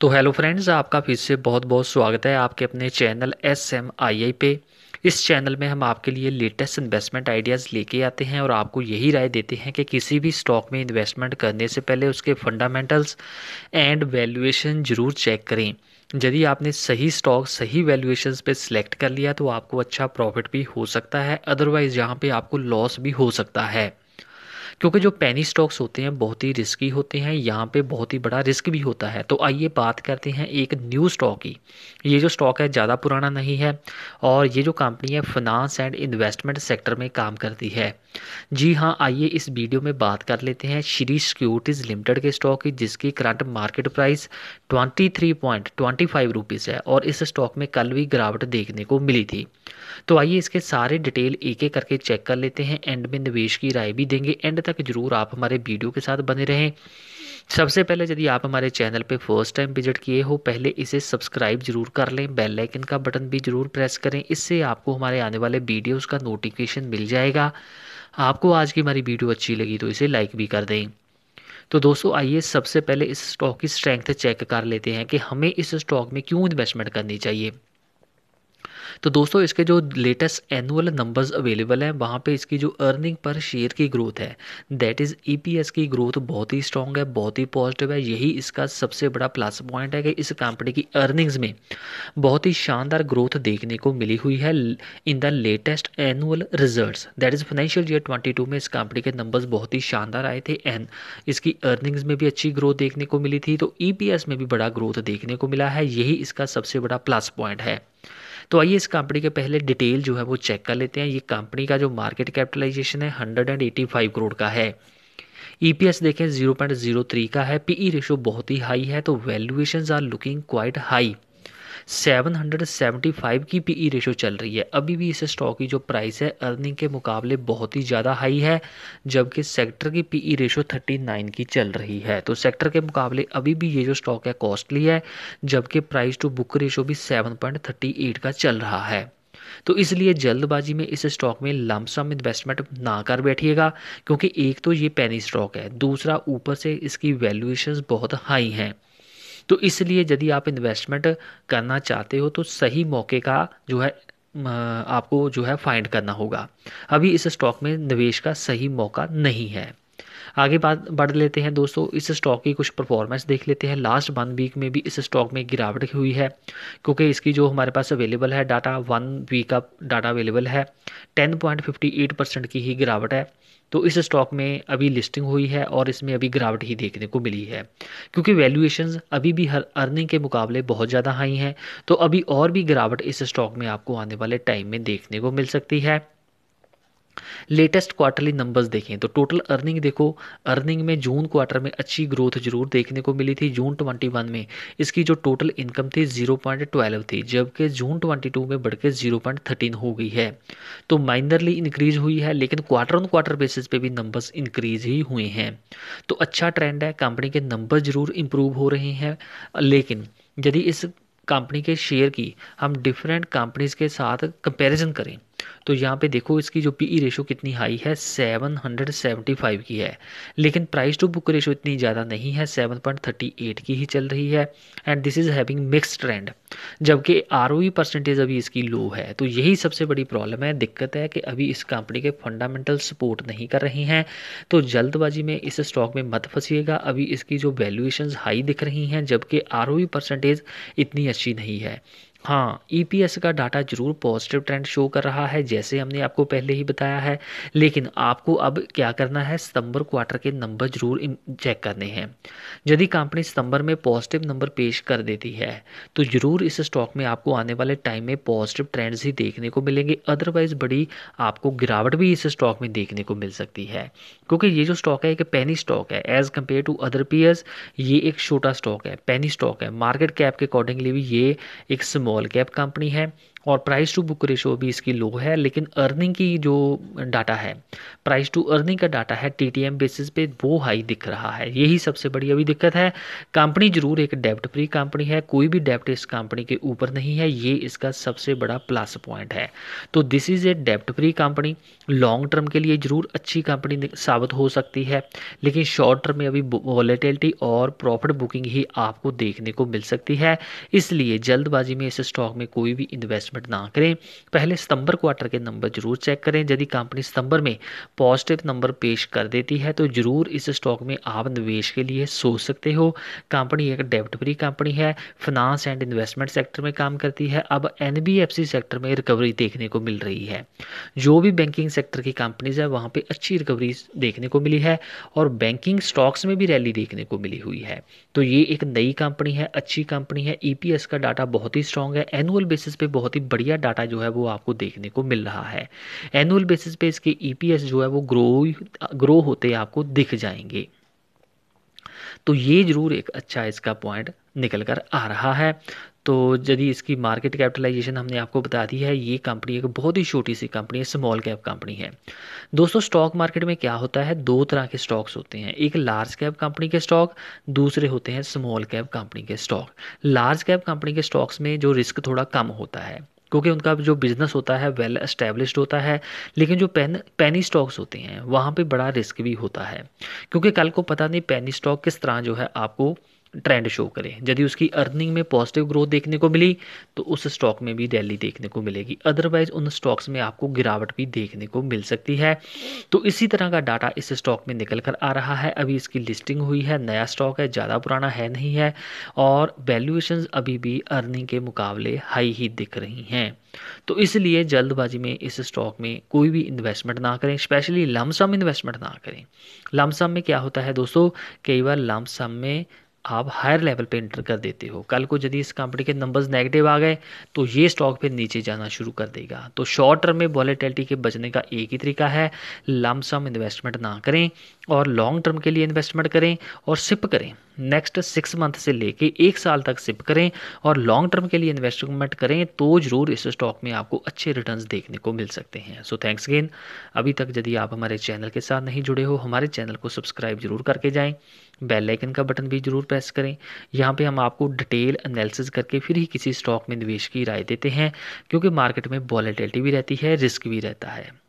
तो hello friends आपका फिर से बहुत बहुत स्वागत है आपके अपने channel S M I I पे इस चैनल में हम आपके लिए लेटेस्ट इन्वेस्टमेंट आइडियाज़ लेके आते हैं और आपको यही राय देते हैं कि किसी भी स्टॉक में इन्वेस्टमेंट करने से पहले उसके फंडामेंटल्स एंड वैल्यूएशन ज़रूर चेक करें यदि आपने सही स्टॉक सही वैल्यूएशन पे सिलेक्ट कर लिया तो आपको अच्छा प्रॉफिट भी हो सकता है अदरवाइज़ यहाँ पर आपको लॉस भी हो सकता है क्योंकि जो पैनी स्टॉक्स होते हैं बहुत ही रिस्की होते हैं यहाँ पे बहुत ही बड़ा रिस्क भी होता है तो आइए बात करते हैं एक न्यू स्टॉक की ये जो स्टॉक है ज़्यादा पुराना नहीं है और ये जो कंपनी है फिनांस एंड इन्वेस्टमेंट सेक्टर में काम करती है जी हाँ आइए इस वीडियो में बात कर लेते हैं श्री सिक्योरिटीज़ लिमिटेड के स्टॉक की जिसकी current market price twenty three point twenty five rupees है और इस स्टॉक में कल भी गिरावट देखने को मिली थी तो आइए इसके सारे डिटेल एक एक करके चेक कर लेते हैं एंड में निवेश की राय भी देंगे एंड तक ज़रूर आप हमारे वीडियो के साथ बने रहें सबसे पहले यदि आप हमारे चैनल पे फर्स्ट टाइम विजिट किए हो पहले इसे सब्सक्राइब जरूर कर लें बेल आइकन का बटन भी जरूर प्रेस करें इससे आपको हमारे आने वाले वीडियोस का नोटिफिकेशन मिल जाएगा आपको आज की हमारी वीडियो अच्छी लगी तो इसे लाइक भी कर दें तो दोस्तों आइए सबसे पहले इस स्टॉक की स्ट्रेंथ चेक कर लेते हैं कि हमें इस स्टॉक में क्यों इन्वेस्टमेंट करनी चाहिए तो दोस्तों इसके जो लेटेस्ट एनुअल नंबर्स अवेलेबल हैं वहाँ पे इसकी जो अर्निंग पर शेयर की ग्रोथ है दैट इज़ ई की ग्रोथ बहुत ही स्ट्रॉन्ग है बहुत ही पॉजिटिव है यही इसका सबसे बड़ा प्लस पॉइंट है कि इस कंपनी की अर्निंग्स में बहुत ही शानदार ग्रोथ देखने को मिली हुई है in the latest annual result that is financial year twenty में इस कंपनी के नंबर्स बहुत ही शानदार आए थे एंड इसकी अर्निंग्स में भी अच्छी ग्रोथ देखने को मिली थी तो ई e में भी बड़ा ग्रोथ देखने को मिला है यही इसका सबसे बड़ा प्लस पॉइंट है तो आइए इस कंपनी के पहले डिटेल जो है वो चेक कर लेते हैं ये कंपनी का जो मार्केट कैपिटलाइजेशन है hundred and eighty five crore का है ईपीएस e देखें जीरो पॉइंट जीरो थ्री का है पीई रेशो e बहुत ही हाई है तो valuation are looking quite high 775 की पीई रेशो e चल रही है अभी भी इस स्टॉक की जो प्राइस है अर्निंग के मुकाबले बहुत ही ज़्यादा हाई है जबकि सेक्टर की पीई रेशो 39 की चल रही है तो सेक्टर के मुकाबले अभी भी ये जो स्टॉक है कॉस्टली है जबकि प्राइस टू बुक रेशो भी 7.38 का चल रहा है तो इसलिए जल्दबाजी में इस स्टॉक में लमसम इन्वेस्टमेंट ना कर बैठिएगा क्योंकि एक तो ये पैनी स्टॉक है दूसरा ऊपर से इसकी वैल्यूएशन बहुत हाई हैं तो इसलिए यदि आप इन्वेस्टमेंट करना चाहते हो तो सही मौके का जो है आपको जो है फाइंड करना होगा अभी इस स्टॉक में निवेश का सही मौका नहीं है आगे बात बढ़ लेते हैं दोस्तों इस स्टॉक की कुछ परफॉर्मेंस देख लेते हैं लास्ट वन वीक में भी इस स्टॉक में गिरावट हुई है क्योंकि इसकी जो हमारे पास अवेलेबल है डाटा वन वीक का डाटा अवेलेबल है ten point fifty eight percent की ही गिरावट है तो इस स्टॉक में अभी लिस्टिंग हुई है और इसमें अभी गिरावट ही देखने को मिली है क्योंकि वैल्यूएशंस अभी भी हर अर्निंग के मुकाबले बहुत ज़्यादा हाई हैं तो अभी और भी गिरावट इस स्टॉक में आपको आने वाले टाइम में देखने को मिल सकती है लेटेस्ट क्वार्टरली नंबर्स देखें तो टोटल अर्निंग देखो अर्निंग में जून क्वार्टर में अच्छी ग्रोथ जरूर देखने को मिली थी जून 21 में इसकी जो टोटल इनकम थी 0.12 थी जबकि जून 22 में बढ़ के जीरो हो गई है तो माइनरली इंक्रीज हुई है लेकिन क्वार्टर ऑन क्वार्टर बेसिस पे भी नंबर्स इंक्रीज ही हुए हैं तो अच्छा ट्रेंड है कंपनी के नंबर जरूर इंप्रूव हो रहे हैं लेकिन यदि इस कंपनी के शेयर की हम डिफरेंट कंपनीज के साथ कंपेरिजन करें तो यहाँ पे देखो इसकी जो पी ई रेशो कितनी हाई है 775 की है लेकिन प्राइस टू बुक रेशो इतनी ज़्यादा नहीं है 7.38 की ही चल रही है and this is having mix trend जबकि आर परसेंटेज e अभी इसकी लो है तो यही सबसे बड़ी प्रॉब्लम है दिक्कत है कि अभी इस कंपनी के फंडामेंटल सपोर्ट नहीं कर रही हैं तो जल्दबाजी में इस स्टॉक में मत फंसीएगा अभी इसकी जो वैल्यूएशन हाई दिख रही हैं जबकि आर परसेंटेज e इतनी अच्छी नहीं है हाँ ईपीएस e का डाटा जरूर पॉजिटिव ट्रेंड शो कर रहा है जैसे हमने आपको पहले ही बताया है लेकिन आपको अब क्या करना है सितंबर क्वार्टर के नंबर जरूर चेक करने हैं यदि कंपनी सितंबर में पॉजिटिव नंबर पेश कर देती है तो ज़रूर इस स्टॉक में आपको आने वाले टाइम में पॉजिटिव ट्रेंड्स ही देखने को मिलेंगे अदरवाइज़ बड़ी आपको गिरावट भी इस स्टॉक में देखने को मिल सकती है क्योंकि ये जो स्टॉक है एक पैनी स्टॉक है as compare to other peers ये एक छोटा स्टॉक है पैनी स्टॉक है मार्केट कैप के अकॉर्डिंगली भी ये एक स्मॉल कैप कंपनी है और प्राइस टू बुक रेशो भी इसकी लो है लेकिन अर्निंग की जो डाटा है प्राइस टू अर्निंग का डाटा है टी बेसिस पे वो हाई दिख रहा है यही सबसे बड़ी अभी दिक्कत है कंपनी जरूर एक डेप्ट फ्री कंपनी है कोई भी डेप्ट इस कंपनी के ऊपर नहीं है ये इसका सबसे बड़ा प्लस पॉइंट है तो दिस इज़ ए डेप्ट फ्री कंपनी लॉन्ग टर्म के लिए ज़रूर अच्छी कंपनी साबित हो सकती है लेकिन शॉर्ट टर्म में अभी वॉलेटिलिटी और प्रॉफिट बुकिंग ही आपको देखने को मिल सकती है इसलिए जल्दबाजी में इस स्टॉक में कोई भी इन्वेस्ट इन्वेस्टमेंट ना करें पहले सितंबर क्वार्टर के नंबर जरूर चेक करें यदि कंपनी सितंबर में पॉजिटिव नंबर पेश कर देती है तो ज़रूर इस स्टॉक में आप निवेश के लिए सोच सकते हो कंपनी एक डेब्ट फ्री कंपनी है फिनांस एंड इन्वेस्टमेंट सेक्टर में काम करती है अब एन सेक्टर में रिकवरी देखने को मिल रही है जो भी बैंकिंग सेक्टर की कंपनीज है वहाँ पर अच्छी रिकवरी देखने को मिली है और बैंकिंग स्टॉक्स में भी रैली देखने को मिली हुई है तो ये एक नई कंपनी है अच्छी कंपनी है ई e का डाटा बहुत ही स्ट्रॉन्ग है एनुअल बेसिस पे बहुत ही ही बढ़िया डाटा जो है वो आपको देखने को मिल रहा है एनुअल बेसिस पे इसके ईपीएस e जो है वो ग्रो ग्रो होते आपको दिख जाएंगे तो ये जरूर एक अच्छा इसका पॉइंट निकल कर आ रहा है तो यदि इसकी मार्केट कैपिटलाइजेशन हमने आपको बता दी है ये कंपनी एक बहुत ही छोटी सी कंपनी है स्मॉल कैप कंपनी है दोस्तों स्टॉक मार्केट में क्या होता है दो तरह के स्टॉक्स होते हैं एक लार्ज कैप कंपनी के स्टॉक दूसरे होते हैं स्मॉल कैप कंपनी के स्टॉक लार्ज कैप कंपनी के स्टॉक्स में जो रिस्क थोड़ा कम होता है क्योंकि उनका जो बिजनेस होता है वेल एस्टेब्लिश्ड होता है लेकिन जो पेन पैनी स्टॉक्स होते हैं वहाँ पे बड़ा रिस्क भी होता है क्योंकि कल को पता नहीं पैनी स्टॉक किस तरह जो है आपको ट्रेंड शो करे यदि उसकी अर्निंग में पॉजिटिव ग्रोथ देखने को मिली तो उस स्टॉक में भी रैली देखने को मिलेगी अदरवाइज उन स्टॉक्स में आपको गिरावट भी देखने को मिल सकती है तो इसी तरह का डाटा इस स्टॉक में निकल कर आ रहा है अभी इसकी लिस्टिंग हुई है नया स्टॉक है ज़्यादा पुराना है नहीं है और वैल्यूएशन अभी भी अर्निंग के मुकाबले हाई ही दिख रही हैं तो इसलिए जल्दबाजी में इस स्टॉक में कोई भी इन्वेस्टमेंट ना करें स्पेशली लमसम इन्वेस्टमेंट ना करें लमसम में क्या होता है दोस्तों कई बार लमसम में आप हायर लेवल पे इंटर कर देते हो कल को यदि इस कंपनी के नंबर्स नेगेटिव आ गए तो ये स्टॉक फिर नीचे जाना शुरू कर देगा तो शॉर्ट टर्म में वॉलेटिलिटी के बचने का एक ही तरीका है लमसम इन्वेस्टमेंट ना करें और लॉन्ग टर्म के लिए इन्वेस्टमेंट करें और सिप करें नेक्स्ट सिक्स मंथ से लेके एक साल तक सिप करें और लॉन्ग टर्म के लिए इन्वेस्टमेंट करें तो ज़रूर इस स्टॉक में आपको अच्छे रिटर्न्स देखने को मिल सकते हैं सो थैंक्स अगेन अभी तक यदि आप हमारे चैनल के साथ नहीं जुड़े हो हमारे चैनल को सब्सक्राइब जरूर करके जाएं बेल आइकन का बटन भी जरूर प्रेस करें यहाँ पे हम आपको डिटेल एनालिसिस करके फिर ही किसी स्टॉक में निवेश की राय देते हैं क्योंकि मार्केट में वॉलेटिलिटी भी रहती है रिस्क भी रहता है